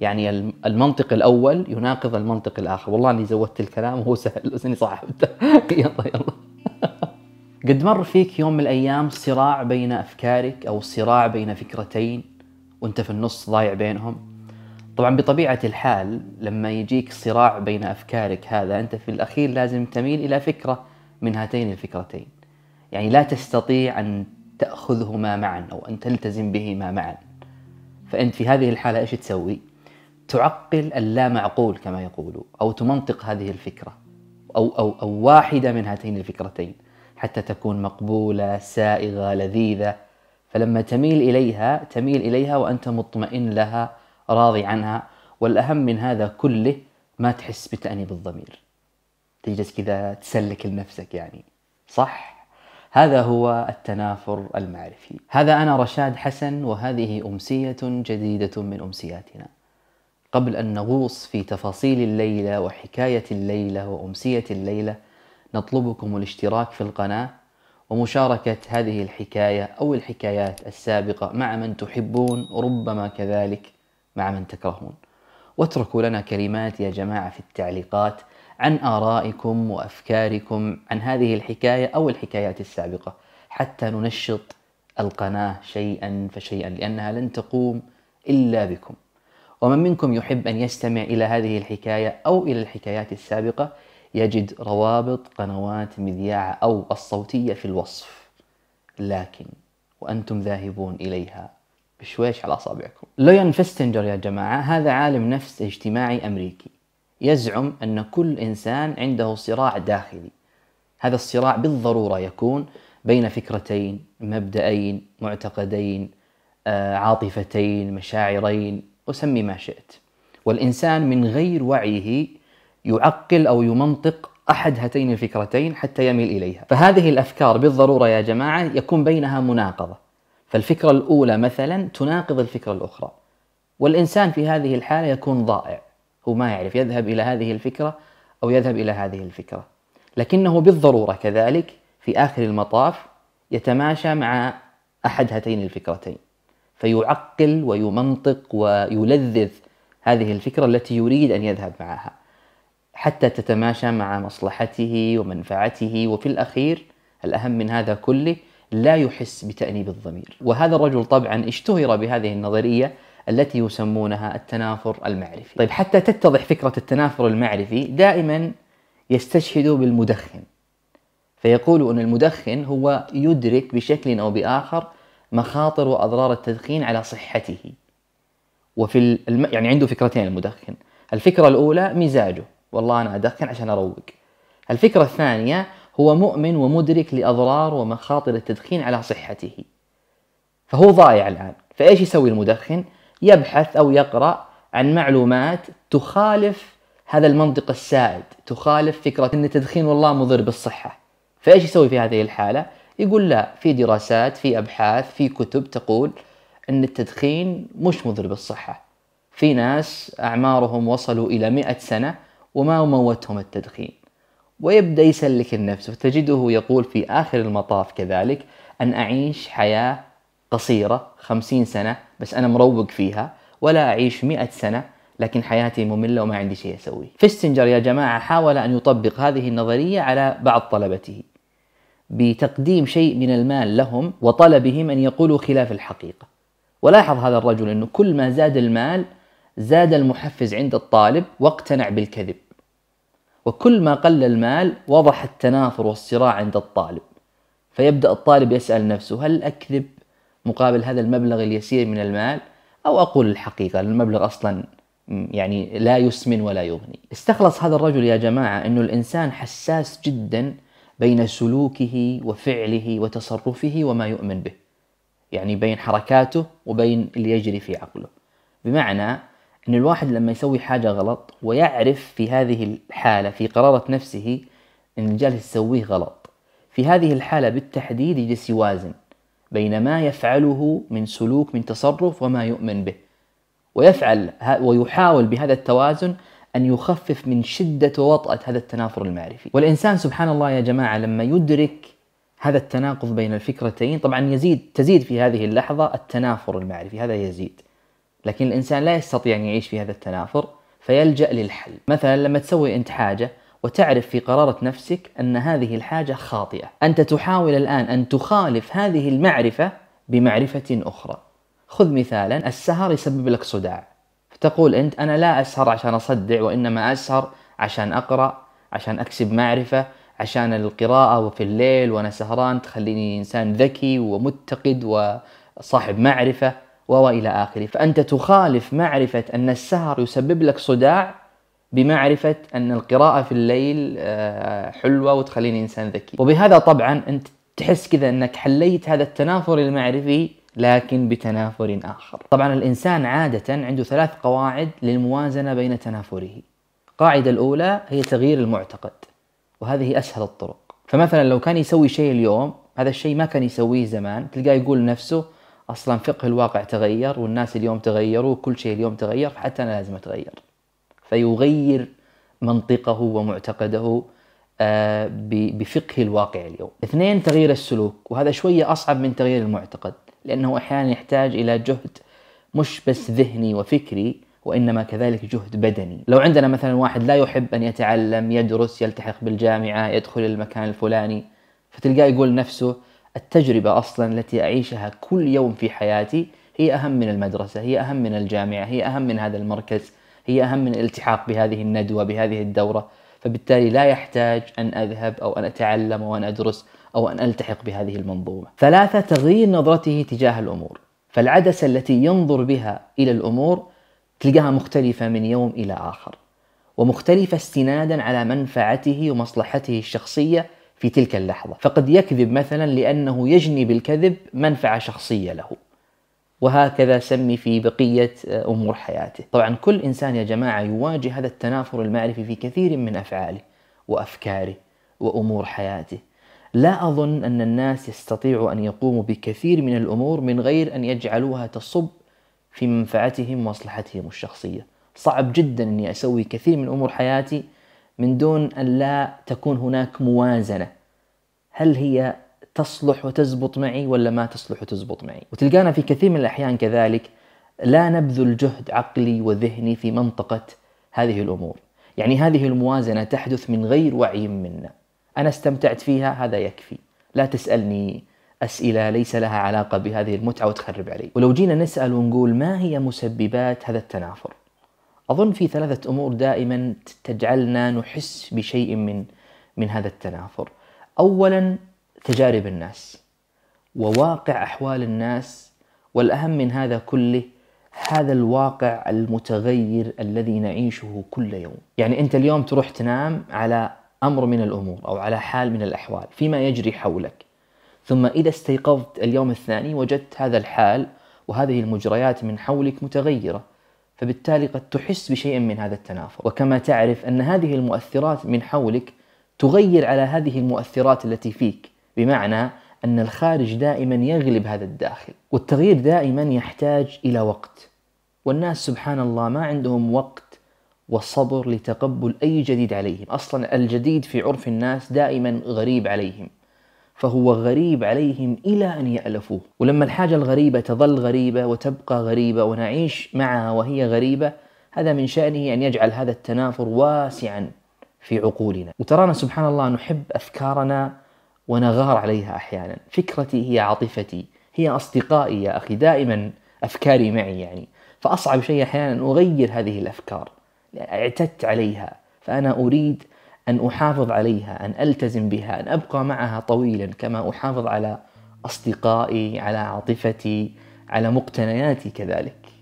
يعني المنطق الاول يناقض المنطق الاخر والله اني زودت الكلام وهو سهل بس اني صاحبته يلا يلا قد مر فيك يوم من الايام صراع بين افكارك او صراع بين فكرتين وانت في النص ضايع بينهم طبعا بطبيعه الحال لما يجيك صراع بين افكارك هذا انت في الاخير لازم تميل الى فكره من هاتين الفكرتين يعني لا تستطيع ان تاخذهما معا او ان تلتزم بهما معا فانت في هذه الحاله ايش تسوي؟ تعقل اللامعقول كما يقولوا أو تمنطق هذه الفكرة أو, أو, أو واحدة من هاتين الفكرتين حتى تكون مقبولة سائغة لذيذة فلما تميل إليها تميل إليها وأنت مطمئن لها راضي عنها والأهم من هذا كله ما تحس بتأنيب الضمير تجلس كذا تسلك لنفسك يعني صح هذا هو التنافر المعرفي هذا أنا رشاد حسن وهذه أمسية جديدة من أمسياتنا قبل أن نغوص في تفاصيل الليلة وحكاية الليلة وأمسية الليلة نطلبكم الاشتراك في القناة ومشاركة هذه الحكاية أو الحكايات السابقة مع من تحبون ربما كذلك مع من تكرهون واتركوا لنا كلمات يا جماعة في التعليقات عن آرائكم وأفكاركم عن هذه الحكاية أو الحكايات السابقة حتى ننشط القناة شيئا فشيئا لأنها لن تقوم إلا بكم ومن منكم يحب أن يستمع إلى هذه الحكاية أو إلى الحكايات السابقة يجد روابط قنوات مذياع أو الصوتية في الوصف لكن وأنتم ذاهبون إليها بشويش على أصابعكم ليون فستنجر يا جماعة هذا عالم نفس اجتماعي أمريكي يزعم أن كل إنسان عنده صراع داخلي هذا الصراع بالضرورة يكون بين فكرتين مبدأين معتقدين آه، عاطفتين مشاعرين وسمي ما شئت والإنسان من غير وعيه يعقل أو يمنطق أحد هاتين الفكرتين حتى يميل إليها فهذه الأفكار بالضرورة يا جماعة يكون بينها مناقضة فالفكرة الأولى مثلا تناقض الفكرة الأخرى والإنسان في هذه الحالة يكون ضائع هو ما يعرف يذهب إلى هذه الفكرة أو يذهب إلى هذه الفكرة لكنه بالضرورة كذلك في آخر المطاف يتماشى مع أحد هاتين الفكرتين فيعقل ويمنطق ويلذذ هذه الفكرة التي يريد أن يذهب معها حتى تتماشى مع مصلحته ومنفعته وفي الأخير الأهم من هذا كله لا يحس بتأنيب الضمير وهذا الرجل طبعا اشتهر بهذه النظرية التي يسمونها التنافر المعرفي طيب حتى تتضح فكرة التنافر المعرفي دائما يستشهد بالمدخن فيقول أن المدخن هو يدرك بشكل أو بآخر مخاطر واضرار التدخين على صحته وفي الم... يعني عنده فكرتين المدخن الفكره الاولى مزاجه والله انا ادخن عشان اروق الفكره الثانيه هو مؤمن ومدرك لاضرار ومخاطر التدخين على صحته فهو ضايع الان فايش يسوي المدخن يبحث او يقرا عن معلومات تخالف هذا المنطق السائد تخالف فكره ان التدخين والله مضر بالصحه فايش يسوي في هذه الحاله يقول لا في دراسات في أبحاث في كتب تقول أن التدخين مش مضر بالصحة في ناس أعمارهم وصلوا إلى مئة سنة وما موتهم التدخين ويبدأ يسلك النفس وتجده يقول في آخر المطاف كذلك أن أعيش حياة قصيرة خمسين سنة بس أنا مروق فيها ولا أعيش مئة سنة لكن حياتي مملة وما عندي شيء أسويه فيستنجر يا جماعة حاول أن يطبق هذه النظرية على بعض طلبته بتقديم شيء من المال لهم وطلبهم أن يقولوا خلاف الحقيقة ولاحظ هذا الرجل أنه كل ما زاد المال زاد المحفز عند الطالب واقتنع بالكذب وكل ما قل المال وضح التنافر والصراع عند الطالب فيبدأ الطالب يسأل نفسه هل أكذب مقابل هذا المبلغ اليسير من المال أو أقول الحقيقة المبلغ أصلا يعني لا يسمن ولا يغني استخلص هذا الرجل يا جماعة أنه الإنسان حساس جدا بين سلوكه وفعله وتصرفه وما يؤمن به يعني بين حركاته وبين اللي يجري في عقله بمعنى أن الواحد لما يسوي حاجة غلط ويعرف في هذه الحالة في قرارة نفسه أن جالس يسويه غلط في هذه الحالة بالتحديد يجلس يوازن بين ما يفعله من سلوك من تصرف وما يؤمن به ويفعل ويحاول بهذا التوازن أن يخفف من شدة وطأة هذا التنافر المعرفي والإنسان سبحان الله يا جماعة لما يدرك هذا التناقض بين الفكرتين طبعا يزيد تزيد في هذه اللحظة التنافر المعرفي هذا يزيد لكن الإنسان لا يستطيع أن يعيش في هذا التنافر فيلجأ للحل مثلا لما تسوي أنت حاجة وتعرف في قرارة نفسك أن هذه الحاجة خاطئة أنت تحاول الآن أن تخالف هذه المعرفة بمعرفة أخرى خذ مثالا السهر يسبب لك صداع فتقول أنت أنا لا أسهر عشان أصدع وإنما أسهر عشان أقرأ عشان أكسب معرفة عشان القراءة وفي الليل وأنا سهران تخليني إنسان ذكي ومتقد وصاحب معرفة وإلى آخره فأنت تخالف معرفة أن السهر يسبب لك صداع بمعرفة أن القراءة في الليل آه، حلوة وتخليني إنسان ذكي وبهذا طبعا أنت تحس كذا أنك حليت هذا التنافر المعرفي لكن بتنافر آخر طبعا الإنسان عادة عنده ثلاث قواعد للموازنة بين تنافره القاعدة الأولى هي تغيير المعتقد وهذه أسهل الطرق فمثلا لو كان يسوي شيء اليوم هذا الشيء ما كان يسويه زمان تلقاه يقول لنفسه أصلا فقه الواقع تغير والناس اليوم تغيروا وكل شيء اليوم تغير حتى أنا لازم أتغير فيغير منطقه ومعتقده آه، بفقه الواقع اليوم اثنين تغيير السلوك وهذا شوية أصعب من تغيير المعتقد لأنه أحيانا يحتاج إلى جهد مش بس ذهني وفكري وإنما كذلك جهد بدني لو عندنا مثلا واحد لا يحب أن يتعلم يدرس يلتحق بالجامعة يدخل المكان الفلاني فتلقاه يقول نفسه التجربة أصلا التي أعيشها كل يوم في حياتي هي أهم من المدرسة هي أهم من الجامعة هي أهم من هذا المركز هي أهم من الالتحاق بهذه الندوة بهذه الدورة فبالتالي لا يحتاج أن أذهب أو أن أتعلم أو أن أدرس أو أن ألتحق بهذه المنظومة ثلاثة تغيير نظرته تجاه الأمور فالعدسة التي ينظر بها إلى الأمور تلقاها مختلفة من يوم إلى آخر ومختلفة استنادا على منفعته ومصلحته الشخصية في تلك اللحظة فقد يكذب مثلا لأنه يجني بالكذب منفعة شخصية له وهكذا سمي في بقية آه، أمور حياته طبعا كل إنسان يا جماعة يواجه هذا التنافر المعرفي في كثير من أفعاله وأفكاره وأمور حياته لا أظن أن الناس يستطيعوا أن يقوموا بكثير من الأمور من غير أن يجعلوها تصب في منفعتهم ومصلحتهم الشخصية صعب جدا أني أسوي كثير من أمور حياتي من دون أن لا تكون هناك موازنة هل هي تصلح وتزبط معي ولا ما تصلح وتزبط معي وتلقانا في كثير من الأحيان كذلك لا نبذل جهد عقلي وذهني في منطقة هذه الأمور يعني هذه الموازنة تحدث من غير وعي منا أنا استمتعت فيها هذا يكفي لا تسألني أسئلة ليس لها علاقة بهذه المتعة وتخرب علي ولو جينا نسأل ونقول ما هي مسببات هذا التنافر أظن في ثلاثة أمور دائما تجعلنا نحس بشيء من من هذا التنافر أولا تجارب الناس وواقع احوال الناس والاهم من هذا كله هذا الواقع المتغير الذي نعيشه كل يوم يعني انت اليوم تروح تنام على امر من الامور او على حال من الاحوال فيما يجري حولك ثم اذا استيقظت اليوم الثاني وجدت هذا الحال وهذه المجريات من حولك متغيره فبالتالي قد تحس بشيء من هذا التنافر وكما تعرف ان هذه المؤثرات من حولك تغير على هذه المؤثرات التي فيك بمعنى أن الخارج دائما يغلب هذا الداخل والتغيير دائما يحتاج إلى وقت والناس سبحان الله ما عندهم وقت وصبر لتقبل أي جديد عليهم أصلا الجديد في عرف الناس دائما غريب عليهم فهو غريب عليهم إلى أن يألفوه ولما الحاجة الغريبة تظل غريبة وتبقى غريبة ونعيش معها وهي غريبة هذا من شأنه أن يجعل هذا التنافر واسعا في عقولنا وترانا سبحان الله نحب أفكارنا ونغار عليها أحيانا فكرتي هي عاطفتي هي أصدقائي يا أخي دائما أفكاري معي يعني فأصعب شيء أحيانا أن أغير هذه الأفكار اعتدت عليها فأنا أريد أن أحافظ عليها أن ألتزم بها أن أبقى معها طويلا كما أحافظ على أصدقائي على عاطفتي على مقتنياتي كذلك